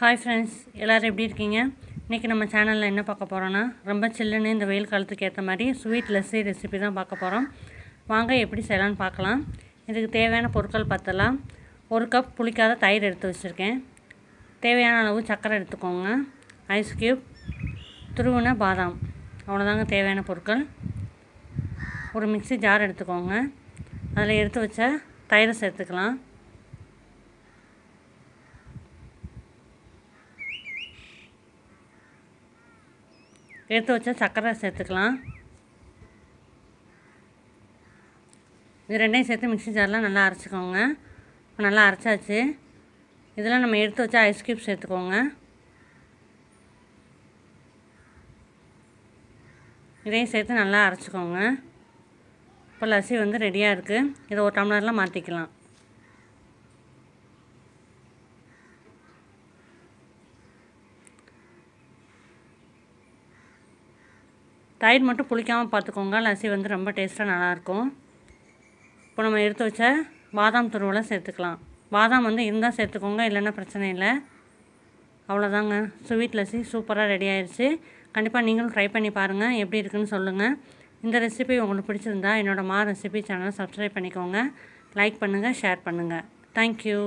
hi friends எல்லோரும் எப்படி இருக்கீங்க இன்றைக்கி நம்ம சேனலில் என்ன பார்க்க போகிறோன்னா ரொம்ப சில்லுன்னு இந்த வெயில் காலத்துக்கு ஏற்ற மாதிரி ஸ்வீட் லஸ்ஸி ரெசிபி தான் பார்க்க போகிறோம் வாங்க எப்படி செய்யலாம்னு பார்க்கலாம் இதுக்கு தேவையான பொருட்கள் பார்த்தலாம் ஒரு கப் புளிக்காத தயிர் எடுத்து வச்சுருக்கேன் தேவையான அளவு சர்க்கரை எடுத்துக்கோங்க ஐஸ் க்யூப் துருவின பாதாம் அவ்வளோதாங்க தேவையான பொருட்கள் ஒரு மிக்சி ஜார் எடுத்துக்கோங்க அதில் எடுத்து வச்ச தயிரை சேர்த்துக்கலாம் எடுத்து வச்சா சர்க்கரை சேர்த்துக்கலாம் இது ரெண்டையும் சேர்த்து மிக்சி ஜாரில் நல்லா அரைச்சிக்கோங்க இப்போ நல்லா அரைச்சாச்சு இதெல்லாம் நம்ம எடுத்து வச்சா ஐஸ் கியூப் சேர்த்துக்கோங்க இதையும் சேர்த்து நல்லா அரைச்சிக்கோங்க இப்போ லசி வந்து ரெடியாக இருக்குது இதை ஒரு டம்ளர்லாம் மாற்றிக்கலாம் தயிர் மட்டும் புளிக்காமல் பார்த்துக்கோங்க லசி வந்து ரொம்ப டேஸ்ட்டாக நல்லாயிருக்கும் இப்போ நம்ம எடுத்து வச்ச பாதாம் துருவெல்லாம் சேர்த்துக்கலாம் பாதாம் வந்து இருந்தால் சேர்த்துக்கோங்க இல்லைன்னா பிரச்சனை இல்லை அவ்வளோதாங்க ஸ்வீட் லசி சூப்பராக ரெடி ஆயிடுச்சு கண்டிப்பாக நீங்களும் ட்ரை பண்ணி பாருங்கள் எப்படி இருக்குன்னு சொல்லுங்கள் இந்த ரெசிபி உங்களுக்கு பிடிச்சிருந்தா என்னோடய மா ரெசிபி சேனலை சப்ஸ்கிரைப் பண்ணிக்கோங்க லைக் பண்ணுங்கள் ஷேர் பண்ணுங்கள் தேங்க்யூ